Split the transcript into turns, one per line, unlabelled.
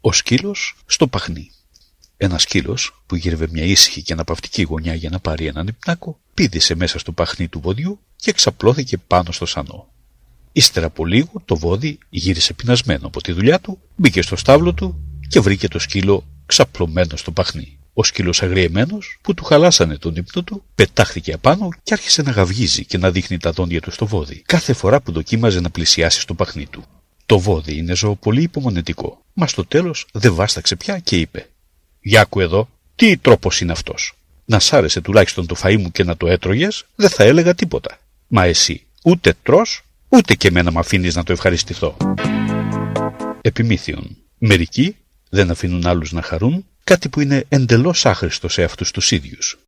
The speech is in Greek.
Ο σκύλος στο παχνί. Ένας σκύλος που γύρευε μια ήσυχη και αναπαυτική γωνιά για να πάρει έναν υπνάκο, πήδησε μέσα στο παχνί του βοδιού και ξαπλώθηκε πάνω στο σανό. Ύστερα από λίγο το βόδι γύρισε πεινασμένο από τη δουλειά του, μπήκε στο στάβλο του και βρήκε το σκύλο ξαπλωμένο στο παχνί. Ο σκύλος αγριεμένος, που του χαλάσανε τον ύπνο του, πετάχθηκε απάνω και άρχισε να γαυγίζει και να δείχνει τα δόντια του στο βόδι, κάθε φορά που δοκίμαζε να πλησιάσει στο παχνί του. Το βόδι είναι πολύ υπομονετικό, μας στο τέλος δεν βάσταξε πια και είπε «Γιάκου εδώ, τι τρόπος είναι αυτός. Να σ' άρεσε τουλάχιστον το φαΐ μου και να το έτρωγες, δεν θα έλεγα τίποτα. Μα εσύ ούτε τρως, ούτε και εμένα μ' αφήνεις να το ευχαριστηθώ». Επιμήθειον. Μερικοί δεν αφήνουν άλλους να χαρούν, κάτι που είναι εντελώς άχρηστο σε αυτούς τους ίδιους.